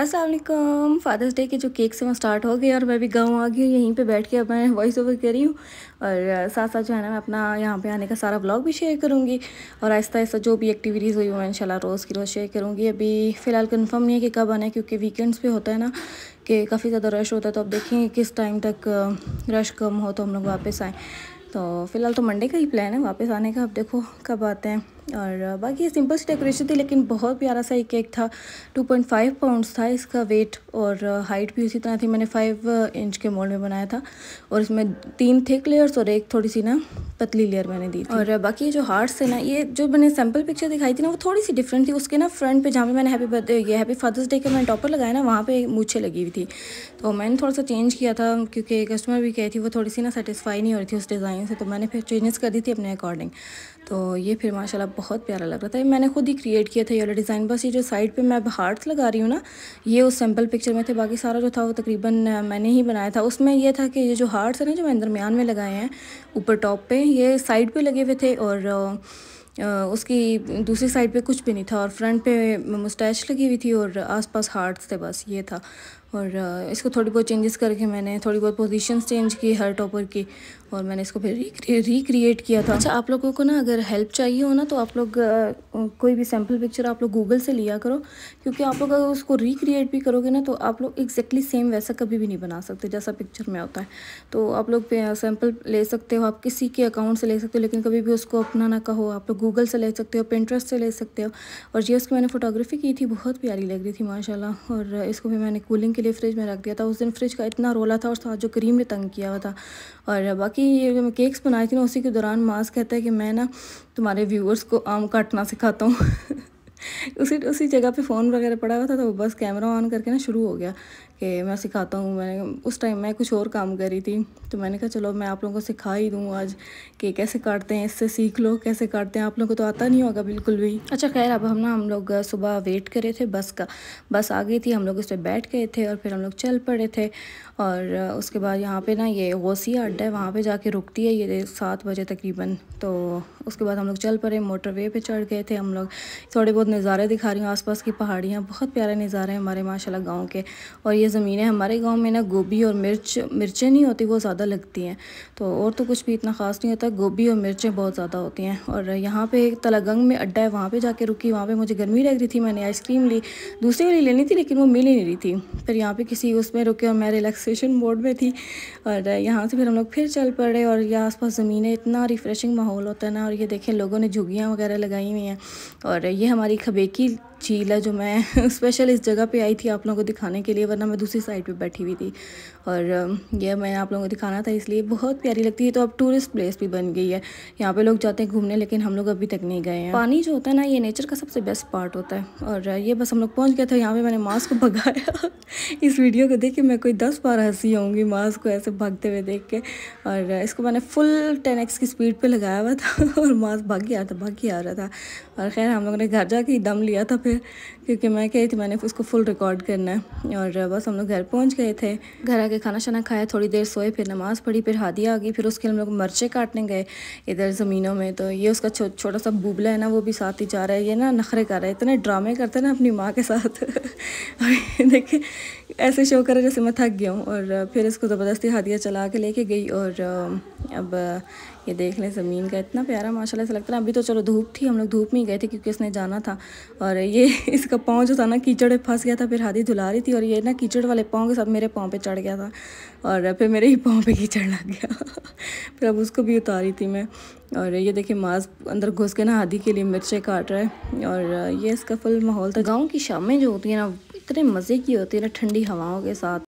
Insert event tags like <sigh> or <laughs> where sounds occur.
Aslam fathers day के जो cake से मैं स्टार्ट हो गए और मैं भी गाँव आ गई हूँ यहीं पे बैठ के अब मैं वॉइस ओवर कर रही हूँ और साथ साथ जो है ना मैं अपना यहाँ पे आने का सारा ब्लॉग भी शेयर करूँगी और आहिस्ता आहिस्ता जो भी एक्टिविटीज़ हुई वो मैं इंशाल्लाह रोज़ की रोज़ शेयर करूँगी अभी फ़िलहाल कन्फर्म नहीं है कि कब आना है क्योंकि वीकेंड्स पर होता है ना कि काफ़ी ज़्यादा रश होता है तो अब देखेंगे किस टाइम तक रश कम हो तो हम लोग वापस आएँ तो फ़िलहाल तो मंडे का ही प्लान है वापस आने का अब देखो कब आते हैं और बाकी सिंपल सी डेकोरेशन थी लेकिन बहुत प्यारा सा एक केक था 2.5 पाउंड्स था इसका वेट और हाइट भी उसी तरह थी मैंने 5 इंच के मोल्ड में बनाया था और इसमें तीन थिक लेयर्स और एक थोड़ी सी ना पतली लेयर मैंने दी थी और बाकी जो हार्ट्स है ना ये जो मैंने सैम्पल पिक्चर दिखाई थी ना वो थोड़ी सी डिफरेंट थी उसके ना फ्रंट पे जहाँ पर मैंने हैप्पी बर्थडे ये हैप्पी फादर्स डे के मैंने टॉपर लगाया ना वहाँ पर मूछे लगी हुई थी तो मैंने थोड़ा सा चेंज किया था क्योंकि कस्टमर भी कही थी वो थोड़ी सी ना सेटिसफाई नहीं हो रही थी उस डिज़ाइन से तो मैंने फिर चेंजेस कर दी थी अपने अकॉर्डिंग तो ये फिर माशाला बहुत प्यारा लग रहा था ये मैंने खुद ही क्रिएट किया था ये वाला डिज़ाइन बस ये जो साइड पे मैं हार्ट्स लगा रही हूँ ना ये उस सैम्पल पिक्चर में थे बाकी सारा जो था वो तकरीबन मैंने ही बनाया था उसमें ये था कि ये जो हार्ट्स हैं ना जो मैंने दरमियान में लगाए हैं ऊपर टॉप पर ये साइड पर लगे हुए थे और उसकी दूसरी साइड पे कुछ भी नहीं था और फ्रंट पे मुस्टैच लगी हुई थी और आसपास हार्ट्स थे बस ये था और इसको थोड़ी बहुत चेंजेस करके मैंने थोड़ी बहुत पोजीशन चेंज की हर टॉपर की और मैंने इसको फिर रिक्रिएट किया था अच्छा आप लोगों को ना अगर हेल्प चाहिए हो ना तो आप लोग कोई भी सैम्पल पिक्चर आप लोग गूगल से लिया करो क्योंकि आप लोग अगर उसको रिक्रिएट भी करोगे ना तो आप लोग एग्जैक्टली सेम वैसा कभी भी नहीं बना सकते जैसा पिक्चर में होता है तो आप लोग सैम्पल ले सकते हो आप किसी के अकाउंट से ले सकते हो लेकिन कभी भी उसको अपना ना कहो आप लोग गूगल से ले सकते हो पिंट्रस्ट से ले सकते हो और ये उसकी मैंने फोटोग्राफी की थी बहुत प्यारी लग रही थी माशाल्लाह और इसको भी मैंने कूलिंग के लिए फ्रिज में रख दिया था उस दिन फ्रिज का इतना रोला था और साथ जो क्रीम ने तंग किया हुआ था और बाकी ये जो मैं केक्स बनाई थी ना उसी के दौरान मास्क कहता है कि मैं ना तुम्हारे व्यूअर्स को आम काटना सिखाता हूँ <laughs> उसी उसी जगह पे फ़ोन वगैरह पड़ा हुआ था तो बस कैमरा ऑन करके ना शुरू हो गया कि मैं सिखाता हूँ मैंने उस टाइम मैं कुछ और काम कर रही थी तो मैंने कहा चलो मैं आप लोगों को सिखा ही दूँ आज कि कैसे काटते हैं इससे सीख लो कैसे काटते हैं आप लोगों को तो आता नहीं होगा बिल्कुल भी अच्छा खैर अब हम ना हम लोग सुबह वेट करे थे बस का बस आ गई थी हम लोग उस पर बैठ गए थे और फिर हम लोग चल पड़े थे और उसके बाद यहाँ पर ना ये वोसी अड्डा है वहाँ पर जाके रुकती है ये सात बजे तकरीबन तो उसके बाद हम लोग चल पड़े मोटरवे पर चढ़ गए थे हम लोग थोड़े बहुत नज़ारे दिखा रही हूँ आसपास की पहाड़ियाँ बहुत प्यारे नज़ारे हैं हमारे माशाल्लाह गांव के और ये ज़मीनें हमारे गांव में ना गोभी और मिर्च मिर्चें नहीं होती वो ज़्यादा लगती हैं तो और तो कुछ भी इतना ख़ास नहीं होता गोभी और मिर्चें बहुत ज़्यादा होती हैं और यहाँ पर तलागंग में अड्डा है वहाँ पर जाके रुकी वहाँ पर मुझे गर्मी लग रही थी मैंने आइसक्रीम ली दूसरी वाली लेनी थी लेकिन वो मिल ही नहीं रही थी फिर यहाँ पर किसी उसमें रुके और मैं रिलैक्सेशन मोड में थी और यहाँ से फिर हम लोग फिर चल पड़े और ये पास ज़मीनें इतना रिफ़्रेशिंग माहौल होता है ना और ये देखें लोगों ने झुग्गियाँ वगैरह लगाई हुई हैं और ये हमारी की झील है जो मैं स्पेशल <laughs> इस जगह पे आई थी आप लोगों को दिखाने के लिए वरना मैं दूसरी साइड पे बैठी हुई थी और यह मैं आप लोगों को दिखाना था इसलिए बहुत प्यारी लगती है तो अब टूरिस्ट प्लेस भी बन गई है यहाँ पे लोग जाते हैं घूमने लेकिन हम लोग अभी तक नहीं गए हैं पानी जो होता है ना ये नेचर का सबसे बेस्ट पार्ट होता है और ये बस हम लोग पहुँच गए थे यहाँ पर मैंने मास्क को भगाया <laughs> इस वीडियो को देख के मैं कोई दस बार हंसी होंगी मास्क को ऐसे भागते हुए देख के और इसको मैंने फुल टेन की स्पीड पर लगाया हुआ था <laughs> और मास्क भाग गया आ रहा था भाग के आ रहा था और खैर हम लोगों ने घर जाके दम लिया था फिर फिर क्योंकि मैं कही थी मैंने उसको फुल रिकॉर्ड करना है और बस हम लोग घर पहुंच गए थे घर आके खाना शाना खाया थोड़ी देर सोए फिर नमाज़ पढ़ी फिर हादी आ गई फिर उसके हम लोग मरचे काटने गए इधर ज़मीनों में तो ये उसका छो, छोटा सा बुबला है ना वो भी साथ ही जा रहा है ये ना नखरे कर रहा है इतने ड्रामे करते ना अपनी माँ के साथ <laughs> देखिए ऐसे शो करा जैसे मैं थक गया हूँ और फिर इसको ज़बरदस्ती हाथिया चला के लेके गई और अब ये देख लें ज़मीन का इतना प्यारा माशाल्लाह से लगता है अभी तो चलो धूप थी हम लोग धूप में ही गए थे क्योंकि उसने जाना था और ये <laughs> इसका पाँव जो था ना कीचड़ में फंस गया था फिर हाथी धुला रही थी और ये ना कीचड़ वाले पाँव के साथ मेरे पाँव पर चढ़ गया था और फिर मेरे ही पाँव पर कीचड़ लग गया <laughs> फिर अब उसको भी उतारी थी मैं और ये देखिए माज अंदर घुस के ना हादी के लिए मिर्चें काट रहा है और ये इसका फुल माहौल था गाँव की शामें जो होती हैं ना इतने मज़े की होती है ना ठंडी हवाओं के साथ